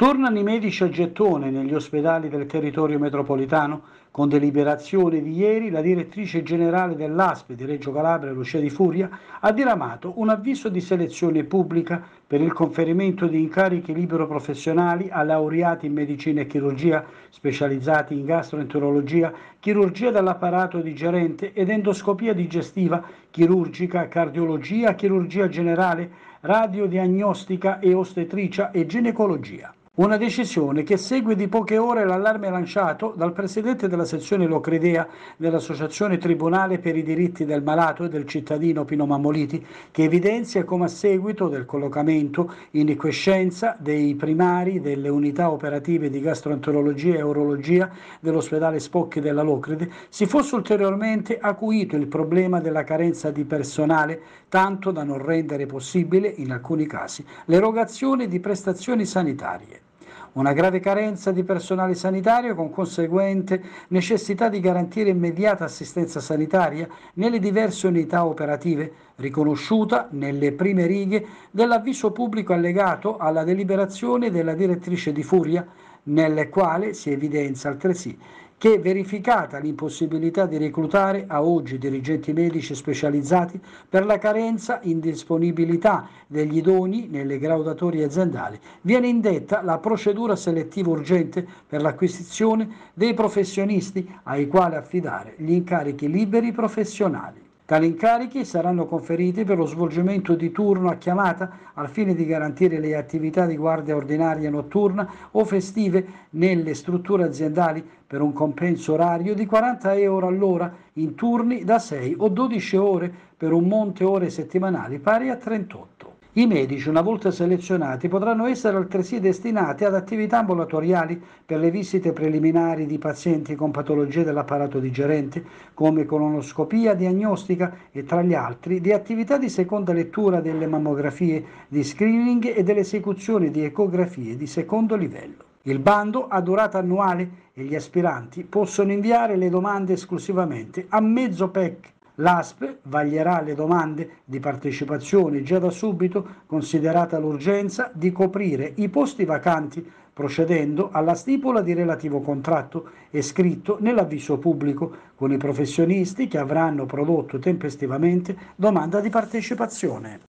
Tornano i medici a gettone negli ospedali del territorio metropolitano? Con deliberazione di ieri la direttrice generale dell'ASPE di Reggio Calabria, Lucia Di Furia, ha diramato un avviso di selezione pubblica per il conferimento di incarichi libero-professionali a laureati in medicina e chirurgia, specializzati in gastroenterologia, chirurgia dell'apparato digerente ed endoscopia digestiva, chirurgica, cardiologia, chirurgia generale, radiodiagnostica e ostetricia e ginecologia. Una decisione che segue di poche ore l'allarme lanciato dal presidente della sezione Locridea dell'Associazione Tribunale per i diritti del malato e del cittadino Pino Mammoliti, che evidenzia come a seguito del collocamento in equescenza dei primari delle unità operative di gastroenterologia e urologia dell'ospedale Spocchi della Locride si fosse ulteriormente acuito il problema della carenza di personale, tanto da non rendere possibile in alcuni casi l'erogazione di prestazioni sanitarie una grave carenza di personale sanitario con conseguente necessità di garantire immediata assistenza sanitaria nelle diverse unità operative, riconosciuta nelle prime righe dell'avviso pubblico allegato alla deliberazione della direttrice di Furia, nelle quale si evidenzia altresì che verificata l'impossibilità di reclutare a oggi dirigenti medici specializzati per la carenza in disponibilità degli idoni nelle graudatorie aziendali, viene indetta la procedura selettiva urgente per l'acquisizione dei professionisti ai quali affidare gli incarichi liberi professionali. Tali incarichi saranno conferiti per lo svolgimento di turno a chiamata al fine di garantire le attività di guardia ordinaria notturna o festive nelle strutture aziendali per un compenso orario di 40 euro all'ora in turni da 6 o 12 ore per un monte ore settimanali pari a 38. I medici, una volta selezionati, potranno essere altresì destinati ad attività ambulatoriali per le visite preliminari di pazienti con patologie dell'apparato digerente, come colonoscopia diagnostica e tra gli altri di attività di seconda lettura delle mammografie di screening e dell'esecuzione di ecografie di secondo livello. Il bando ha durata annuale e gli aspiranti possono inviare le domande esclusivamente a mezzo PEC L'ASP vaglierà le domande di partecipazione già da subito, considerata l'urgenza di coprire i posti vacanti procedendo alla stipula di relativo contratto e scritto nell'avviso pubblico con i professionisti che avranno prodotto tempestivamente domanda di partecipazione.